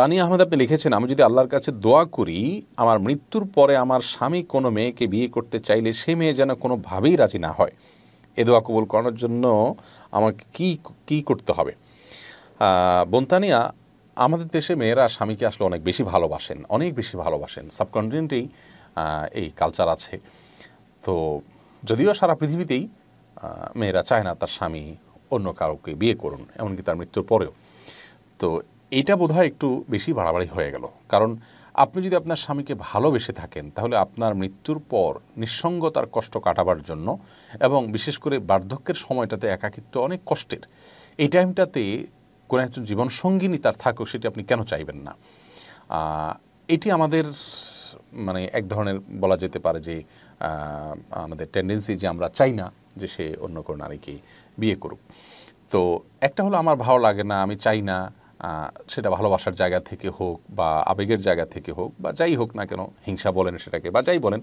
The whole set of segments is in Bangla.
তানি আহমেদ আপনি লিখেছেন আমি যদি আল্লাহর কাছে দোয়া করি আমার মৃত্যুর পরে আমার স্বামী কোনো মেয়েকে বিয়ে করতে চাইলে সে মেয়ে যেন কোনোভাবেই রাজি না হয় এ দোয়া কবুল করানোর জন্য আমাকে কি কি করতে হবে বন্তানিয়া আমাদের দেশে মেয়েরা স্বামীকে আসলে অনেক বেশি ভালোবাসেন অনেক বেশি ভালোবাসেন সাবকন্টিনেন্টেই এই কালচার আছে তো যদিও সারা পৃথিবীতেই মেয়েরা চায় না তার স্বামী অন্য কাউকে বিয়ে করুন এমনকি তার মৃত্যুর পরেও তো এটা বোধহয় একটু বেশি বাড়াবাড়ি হয়ে গেল কারণ আপনি যদি আপনার স্বামীকে ভালোবেসে থাকেন তাহলে আপনার মৃত্যুর পর নিঃসঙ্গতার কষ্ট কাটাবার জন্য এবং বিশেষ করে বার্ধক্যের সময়টাতে একাকিত্ব অনেক কষ্টের এই টাইমটাতে কোনো একজন জীবনসঙ্গিনী তার থাকুক সেটি আপনি কেন চাইবেন না এটি আমাদের মানে এক ধরনের বলা যেতে পারে যে আমাদের টেন্ডেন্সি যে আমরা চাই না যে সে অন্য কোনো নারীকে বিয়ে করুক তো একটা হলো আমার ভালো লাগে না আমি চাই না সেটা ভালোবাসার জায়গা থেকে হোক বা আবেগের জায়গা থেকে হোক বা যাই হোক না কেন হিংসা বলেন সেটাকে বা যাই বলেন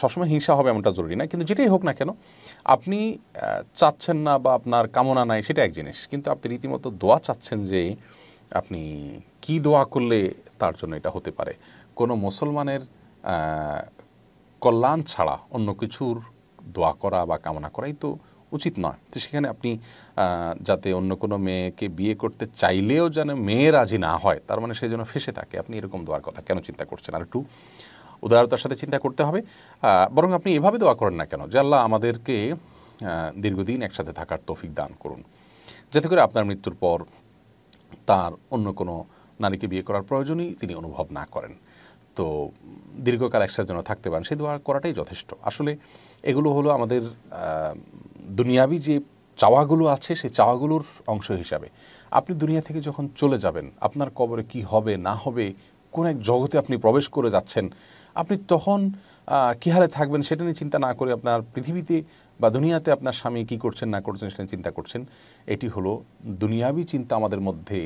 সবসময় হিংসা হবে এমনটা জরুরি না কিন্তু যেটাই হোক না কেন আপনি চাচ্ছেন না বা আপনার কামনা নাই সেটা এক জিনিস কিন্তু আপনি রীতিমতো দোয়া চাচ্ছেন যে আপনি কি দোয়া করলে তার জন্য এটা হতে পারে কোনো মুসলমানের কল্যাণ ছাড়া অন্য কিছুর দোয়া করা বা কামনা করাই তো উচিত নয় তো সেখানে আপনি যাতে অন্য কোনো মেয়েকে বিয়ে করতে চাইলেও যেন মেয়ে রাজি না হয় তার মানে সে যেন ফেসে থাকে আপনি এরকম দোয়ার কথা কেন চিন্তা করছেন আর একটু উদারতার সাথে চিন্তা করতে হবে বরং আপনি এভাবে দোয়া করেন না কেন যে আল্লাহ আমাদেরকে দীর্ঘদিন একসাথে থাকার তৌফিক দান করুন যাতে করে আপনার মৃত্যুর পর তার অন্য কোনো নারীকে বিয়ে করার প্রয়োজনই তিনি অনুভব না করেন তো দীর্ঘকাল একসাথে যেন থাকতে পারেন সেই দোয়া করাটাই যথেষ্ট আসলে এগুলো হলো আমাদের দুনিয়াবি যে চাওয়াগুলো আছে সেই চাওয়াগুলোর অংশ হিসাবে আপনি দুনিয়া থেকে যখন চলে যাবেন আপনার কবরে কি হবে না হবে কোন এক জগতে আপনি প্রবেশ করে যাচ্ছেন আপনি তখন কী হারে থাকবেন সেটা নিয়ে চিন্তা না করে আপনার পৃথিবীতে বা দুনিয়াতে আপনার স্বামী কি করছেন না করছেন সেটা চিন্তা করছেন এটি হলো দুনিয়াবি চিন্তা আমাদের মধ্যে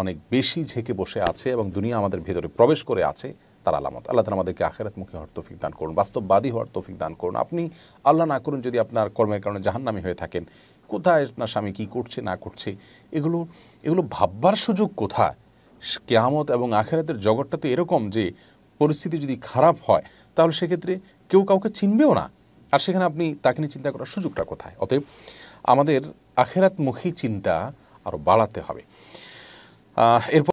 অনেক বেশি ঝেঁকে বসে আছে এবং দুনিয়া আমাদের ভেতরে প্রবেশ করে আছে তার আলামত আল্লাহ তালা আমাদেরকে মুখী হওয়ার তৌফিক দান করুন বাস্তববাদী হওয়ার তৌফিক দান করুন আপনি আল্লাহ না করুন যদি আপনার কর্মের কারণে জাহান্নামি হয়ে থাকেন কোথায় আপনার স্বামী কী করছে না করছে এগুলো এগুলো ভাববার সুযোগ কোথায় কেয়ামত এবং আখেরাতের জগৎটা তো এরকম যে পরিস্থিতি যদি খারাপ হয় তাহলে সেক্ষেত্রে কেউ কাউকে চিনবেও না আর সেখানে আপনি তাকে নিয়ে চিন্তা করার সুযোগটা কোথায় অতএব আমাদের আখেরাতমুখী চিন্তা আরও বাড়াতে হবে এরপর